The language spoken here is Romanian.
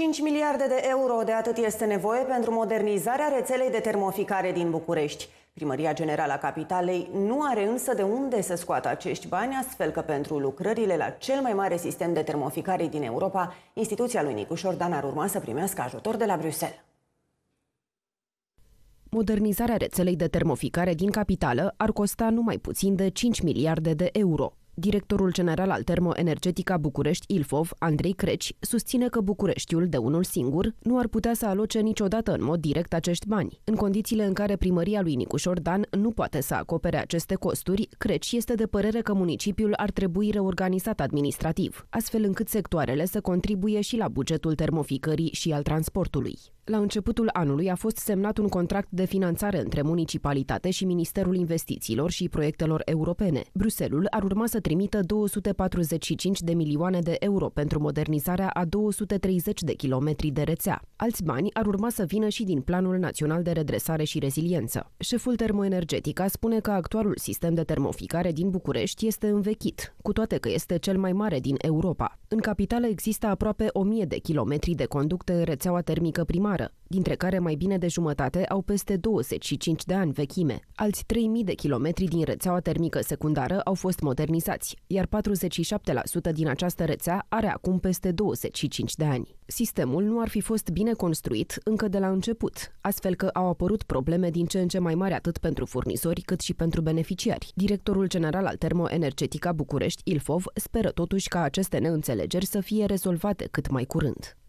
5 miliarde de euro de atât este nevoie pentru modernizarea rețelei de termoficare din București. Primăria Generală a Capitalei nu are însă de unde să scoată acești bani, astfel că pentru lucrările la cel mai mare sistem de termoficare din Europa, instituția lui Nicu Șordan ar urma să primească ajutor de la Bruxelles. Modernizarea rețelei de termoficare din capitală ar costa numai puțin de 5 miliarde de euro. Directorul general al Termoenergetica București Ilfov, Andrei Creci, susține că Bucureștiul, de unul singur, nu ar putea să aloce niciodată în mod direct acești bani. În condițiile în care primăria lui Nicușor Dan nu poate să acopere aceste costuri, Creci este de părere că municipiul ar trebui reorganizat administrativ, astfel încât sectoarele să contribuie și la bugetul termoficării și al transportului. La începutul anului a fost semnat un contract de finanțare între municipalitate și Ministerul Investițiilor și Proiectelor Europene. Bruselul ar urma să primită 245 de milioane de euro pentru modernizarea a 230 de kilometri de rețea. Alți bani ar urma să vină și din Planul Național de Redresare și Reziliență. Șeful termoenergetica spune că actualul sistem de termoficare din București este învechit, cu toate că este cel mai mare din Europa. În capitală există aproape 1000 de kilometri de conducte în rețeaua termică primară, dintre care mai bine de jumătate au peste 25 de ani vechime. Alți 3000 de kilometri din rețeaua termică secundară au fost modernizate vârstați, iar 47% din această rețea are acum peste 25 de ani. Sistemul nu ar fi fost bine construit încă de la început, astfel că au apărut probleme din ce în ce mai mari atât pentru furnizori cât și pentru beneficiari. Directorul general al Termoenergetica București, Ilfov, speră totuși ca aceste neînțelegeri să fie rezolvate cât mai curând.